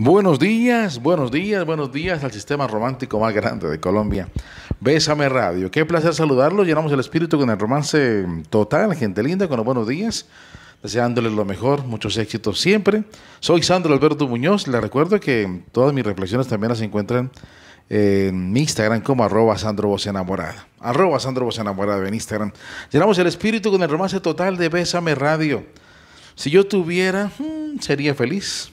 Buenos días, buenos días, buenos días al sistema romántico más grande de Colombia, Bésame Radio. Qué placer saludarlo, llenamos el espíritu con el romance total, gente linda, con los buenos días, deseándoles lo mejor, muchos éxitos siempre. Soy Sandro Alberto Muñoz, les recuerdo que todas mis reflexiones también las encuentran en mi Instagram como arroba Sandro Arroba Sandro en Instagram. Llenamos el espíritu con el romance total de Bésame Radio. Si yo tuviera, hmm, sería feliz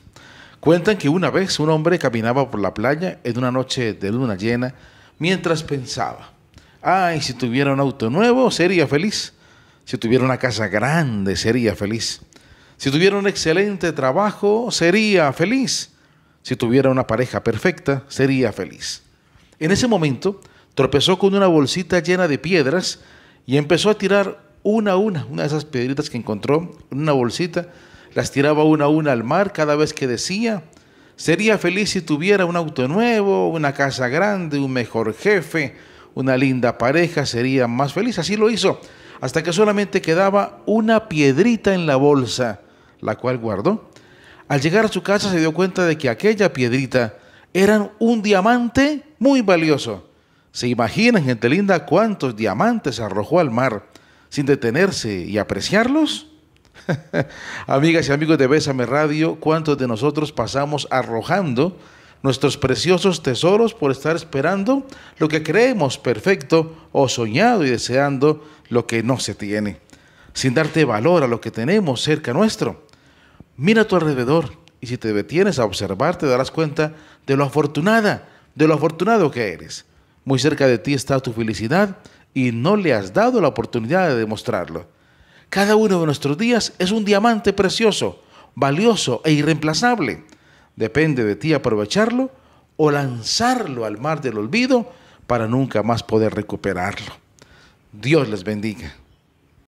Cuentan que una vez un hombre caminaba por la playa en una noche de luna llena mientras pensaba, ay, si tuviera un auto nuevo sería feliz, si tuviera una casa grande sería feliz, si tuviera un excelente trabajo sería feliz, si tuviera una pareja perfecta sería feliz. En ese momento tropezó con una bolsita llena de piedras y empezó a tirar una a una, una de esas piedritas que encontró en una bolsita las tiraba una a una al mar cada vez que decía, sería feliz si tuviera un auto nuevo, una casa grande, un mejor jefe, una linda pareja, sería más feliz. Así lo hizo, hasta que solamente quedaba una piedrita en la bolsa, la cual guardó. Al llegar a su casa se dio cuenta de que aquella piedrita era un diamante muy valioso. Se imaginan, gente linda, cuántos diamantes arrojó al mar sin detenerse y apreciarlos. Amigas y amigos de Bésame Radio, ¿cuántos de nosotros pasamos arrojando nuestros preciosos tesoros por estar esperando lo que creemos perfecto o soñado y deseando lo que no se tiene, sin darte valor a lo que tenemos cerca nuestro? Mira a tu alrededor y si te detienes a observar te darás cuenta de lo afortunada, de lo afortunado que eres. Muy cerca de ti está tu felicidad y no le has dado la oportunidad de demostrarlo. Cada uno de nuestros días es un diamante precioso, valioso e irreemplazable. Depende de ti aprovecharlo o lanzarlo al mar del olvido para nunca más poder recuperarlo. Dios les bendiga.